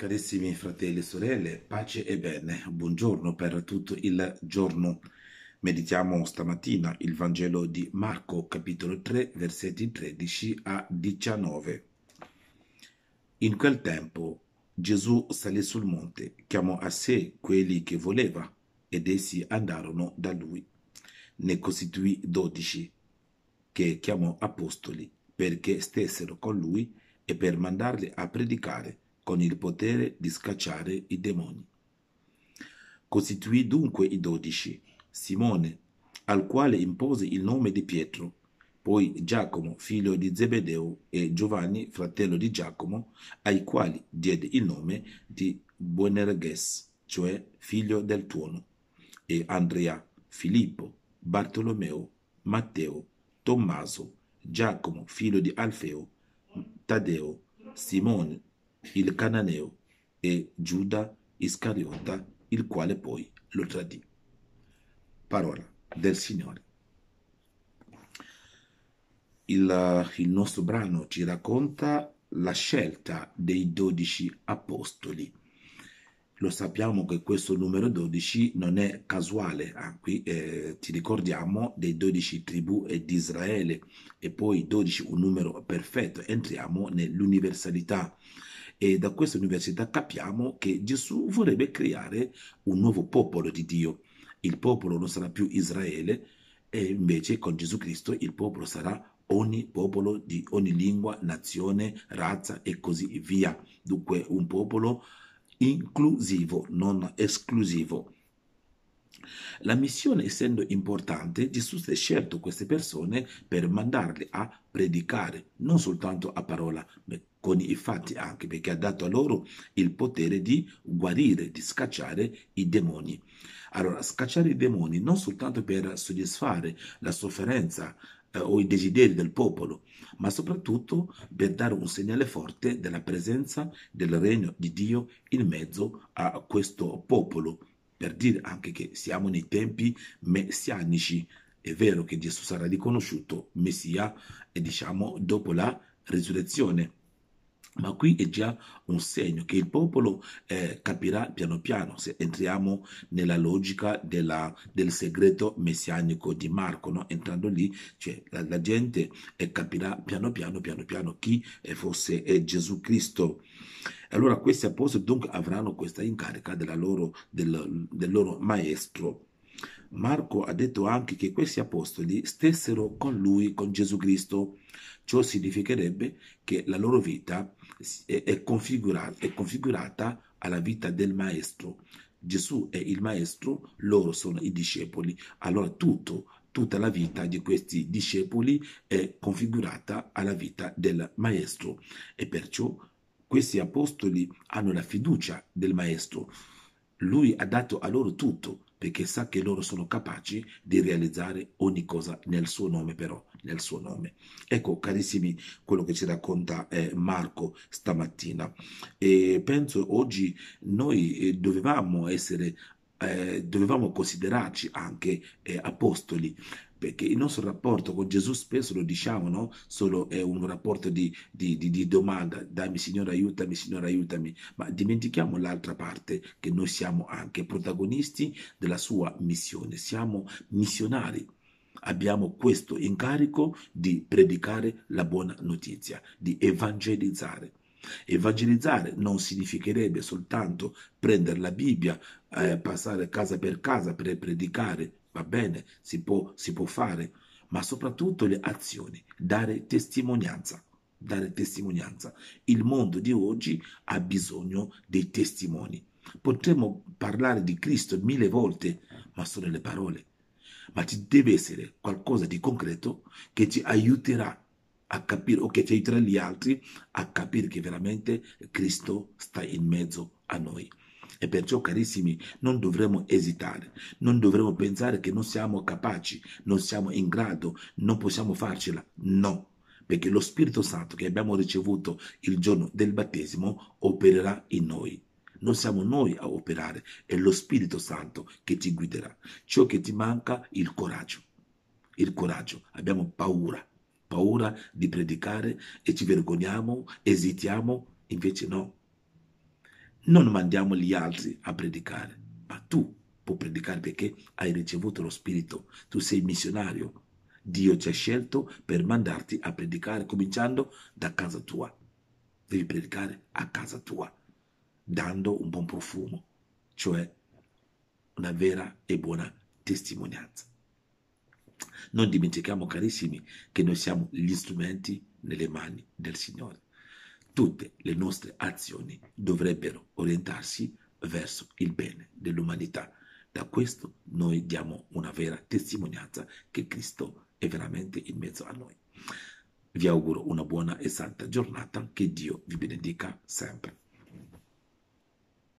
Carissimi fratelli e sorelle, pace e bene, buongiorno per tutto il giorno. Meditiamo stamattina il Vangelo di Marco, capitolo 3, versetti 13 a 19. In quel tempo Gesù salì sul monte, chiamò a sé quelli che voleva ed essi andarono da lui. Ne costituì dodici, che chiamò apostoli, perché stessero con lui e per mandarli a predicare con il potere di scacciare i demoni. Costituì dunque i dodici, Simone, al quale impose il nome di Pietro, poi Giacomo, figlio di Zebedeo, e Giovanni, fratello di Giacomo, ai quali diede il nome di Boenerges, cioè figlio del tuono, e Andrea, Filippo, Bartolomeo, Matteo, Tommaso, Giacomo, figlio di Alfeo, Taddeo, Simone, il cananeo, e Giuda Iscariota, il quale poi lo tradì. Parola del Signore. Il, il nostro brano ci racconta la scelta dei dodici apostoli. Lo sappiamo che questo numero 12 non è casuale, ah, qui eh, ti ricordiamo dei 12 tribù di Israele e poi 12 un numero perfetto, entriamo nell'universalità e da questa università capiamo che Gesù vorrebbe creare un nuovo popolo di Dio. Il popolo non sarà più Israele, e invece con Gesù Cristo il popolo sarà ogni popolo di ogni lingua, nazione, razza e così via. Dunque un popolo inclusivo, non esclusivo. La missione essendo importante, Gesù si è scelto queste persone per mandarle a predicare, non soltanto a parola, ma con i fatti anche perché ha dato a loro il potere di guarire, di scacciare i demoni. Allora, scacciare i demoni non soltanto per soddisfare la sofferenza eh, o i desideri del popolo, ma soprattutto per dare un segnale forte della presenza del regno di Dio in mezzo a questo popolo, per dire anche che siamo nei tempi messianici. È vero che Gesù sarà riconosciuto Messia, e diciamo, dopo la risurrezione ma qui è già un segno che il popolo eh, capirà piano piano se entriamo nella logica della, del segreto messianico di Marco, no? entrando lì cioè, la, la, gente eh, capirà piano piano, piano piano chi eh, fosse eh, Gesù Cristo. Allora questi apostoli dunque avranno questa incarica loro, del, del loro maestro. Marco ha detto anche che questi apostoli stessero con lui, con Gesù Cristo. Ciò significherebbe che la loro vita è configurata, è configurata alla vita del Maestro. Gesù è il Maestro, loro sono i discepoli. Allora tutto, tutta la vita di questi discepoli è configurata alla vita del Maestro e perciò questi apostoli hanno la fiducia del Maestro. Lui ha dato a loro tutto, perché sa che loro sono capaci di realizzare ogni cosa nel suo nome però, nel suo nome. Ecco carissimi quello che ci racconta eh, Marco stamattina e penso oggi noi eh, dovevamo essere eh, dovevamo considerarci anche eh, apostoli perché il nostro rapporto con Gesù spesso lo diciamo, no? Solo è un rapporto di, di, di, di domanda, dammi Signore aiutami, Signore aiutami, ma dimentichiamo l'altra parte che noi siamo anche protagonisti della sua missione, siamo missionari. Abbiamo questo incarico di predicare la buona notizia, di evangelizzare. Evangelizzare non significherebbe soltanto prendere la Bibbia, eh, passare casa per casa per predicare, va bene, si può, si può fare, ma soprattutto le azioni, dare testimonianza dare testimonianza. Il mondo di oggi ha bisogno dei testimoni. Potremmo parlare di Cristo mille volte, ma sono le parole. Ma ci deve essere qualcosa di concreto che ci aiuterà a capire, o che ci aiuterà gli altri a capire che veramente Cristo sta in mezzo a noi. E perciò, carissimi, non dovremo esitare, non dovremo pensare che non siamo capaci, non siamo in grado, non possiamo farcela. No, perché lo Spirito Santo che abbiamo ricevuto il giorno del battesimo opererà in noi. Non siamo noi a operare, è lo Spirito Santo che ti guiderà. Ciò che ti manca, il coraggio. Il coraggio, abbiamo paura paura di predicare e ci vergogniamo, esitiamo, invece no. Non mandiamo gli altri a predicare, ma tu puoi predicare perché hai ricevuto lo Spirito, tu sei missionario. Dio ci ha scelto per mandarti a predicare, cominciando da casa tua. Devi predicare a casa tua, dando un buon profumo, cioè una vera e buona testimonianza. Non dimentichiamo, carissimi, che noi siamo gli strumenti nelle mani del Signore. Tutte le nostre azioni dovrebbero orientarsi verso il bene dell'umanità. Da questo noi diamo una vera testimonianza che Cristo è veramente in mezzo a noi. Vi auguro una buona e santa giornata, che Dio vi benedica sempre.